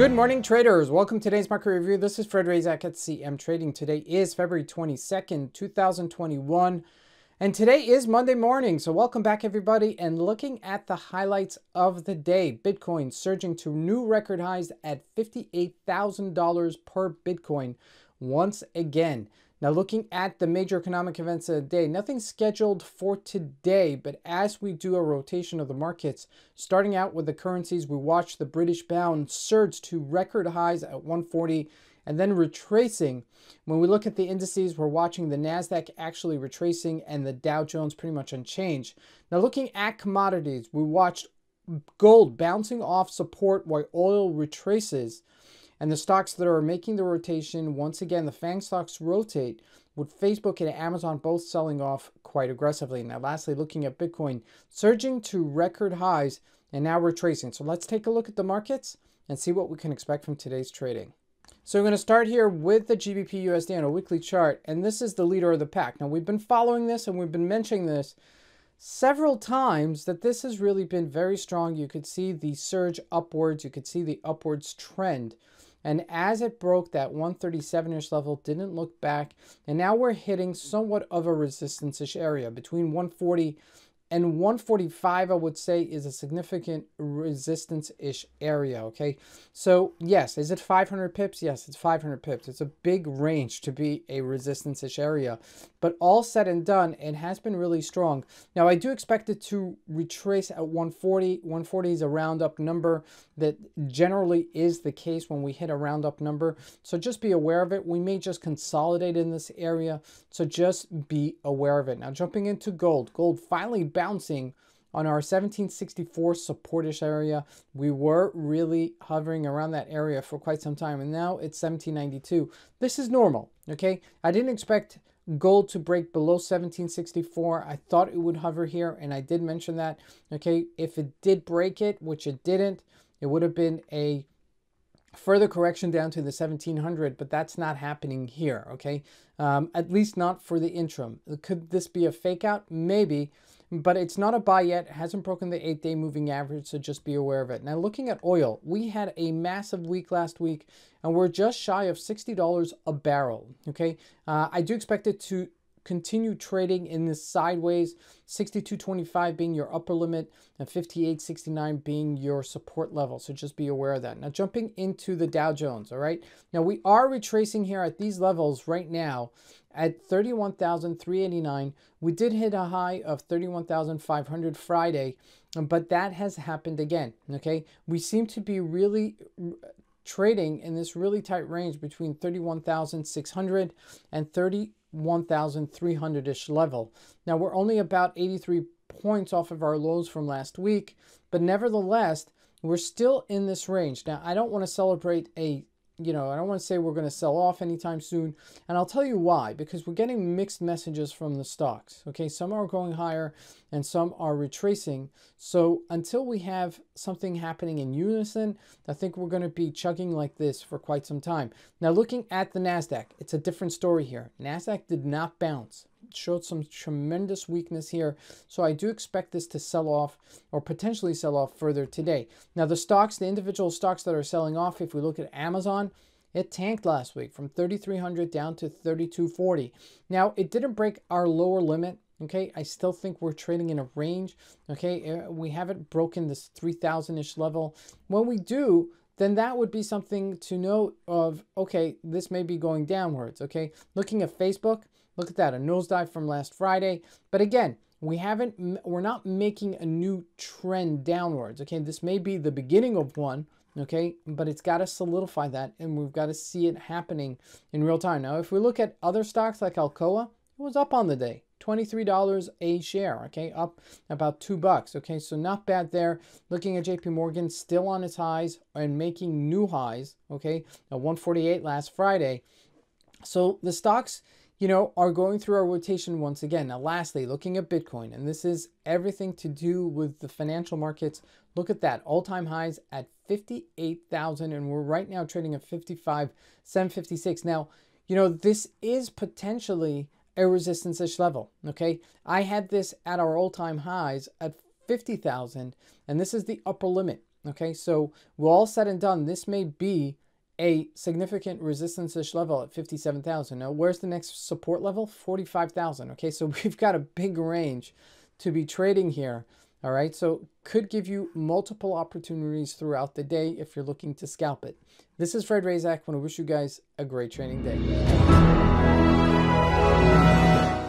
Good morning, traders. Welcome to today's market review. This is Fred Razak at CM Trading. Today is February 22nd, 2021. And today is Monday morning. So, welcome back, everybody. And looking at the highlights of the day Bitcoin surging to new record highs at $58,000 per Bitcoin once again. Now looking at the major economic events of the day, nothing scheduled for today, but as we do a rotation of the markets, starting out with the currencies, we watch the British pound surge to record highs at 140 and then retracing. When we look at the indices, we're watching the NASDAQ actually retracing and the Dow Jones pretty much unchanged. Now, looking at commodities, we watched gold bouncing off support while oil retraces. And the stocks that are making the rotation, once again, the FANG stocks rotate with Facebook and Amazon both selling off quite aggressively. Now, lastly, looking at Bitcoin surging to record highs and now retracing. So let's take a look at the markets and see what we can expect from today's trading. So we're going to start here with the GBP USD on a weekly chart, and this is the leader of the pack. Now we've been following this and we've been mentioning this several times that this has really been very strong. You could see the surge upwards, you could see the upwards trend and as it broke that 137 inch level, didn't look back. And now we're hitting somewhat of a resistance ish area between 140 and 145 I would say is a significant resistance-ish area, okay? So yes, is it 500 pips? Yes, it's 500 pips. It's a big range to be a resistance-ish area, but all said and done, it has been really strong. Now I do expect it to retrace at 140. 140 is a round up number that generally is the case when we hit a round up number. So just be aware of it. We may just consolidate in this area. So just be aware of it. Now jumping into gold, gold finally back bouncing on our 1764 supportish area. We were really hovering around that area for quite some time, and now it's 1792. This is normal, okay? I didn't expect gold to break below 1764. I thought it would hover here, and I did mention that, okay? If it did break it, which it didn't, it would have been a further correction down to the 1700, but that's not happening here, okay? Um, at least not for the interim. Could this be a fake out? Maybe, but it's not a buy yet. It hasn't broken the eight day moving average, so just be aware of it. Now, looking at oil, we had a massive week last week, and we're just shy of $60 a barrel, okay? Uh, I do expect it to continue trading in this sideways 62.25 being your upper limit and 58.69 being your support level so just be aware of that now jumping into the dow jones all right now we are retracing here at these levels right now at 31,389 we did hit a high of 31,500 friday but that has happened again okay we seem to be really trading in this really tight range between 31,600 and 31,300-ish level. Now we're only about 83 points off of our lows from last week, but nevertheless, we're still in this range. Now I don't want to celebrate a you know, I don't want to say we're going to sell off anytime soon. And I'll tell you why, because we're getting mixed messages from the stocks. Okay, some are going higher and some are retracing. So until we have something happening in unison, I think we're going to be chugging like this for quite some time. Now, looking at the NASDAQ, it's a different story here. NASDAQ did not bounce showed some tremendous weakness here. So I do expect this to sell off or potentially sell off further today. Now the stocks, the individual stocks that are selling off, if we look at Amazon, it tanked last week from 3,300 down to 3,240. Now it didn't break our lower limit okay i still think we're trading in a range okay uh, we haven't broken this 3000ish level when we do then that would be something to note of, okay, this may be going downwards, okay? Looking at Facebook, look at that, a nosedive from last Friday. But again, we haven't, we're not making a new trend downwards, okay? This may be the beginning of one, okay? But it's got to solidify that and we've got to see it happening in real time. Now, if we look at other stocks like Alcoa, it was up on the day, $23 a share, okay, up about two bucks, okay, so not bad there. Looking at JP Morgan still on its highs and making new highs, okay, at 148 last Friday. So the stocks, you know, are going through our rotation once again. Now, lastly, looking at Bitcoin, and this is everything to do with the financial markets. Look at that all time highs at 58,000, and we're right now trading at 55, 756. Now, you know, this is potentially a resistance-ish level, okay? I had this at our all-time highs at 50,000, and this is the upper limit, okay? So we're all said and done. This may be a significant resistance-ish level at 57,000. Now, where's the next support level? 45,000, okay? So we've got a big range to be trading here all right, so could give you multiple opportunities throughout the day if you're looking to scalp it. This is Fred Razak. I want to wish you guys a great training day.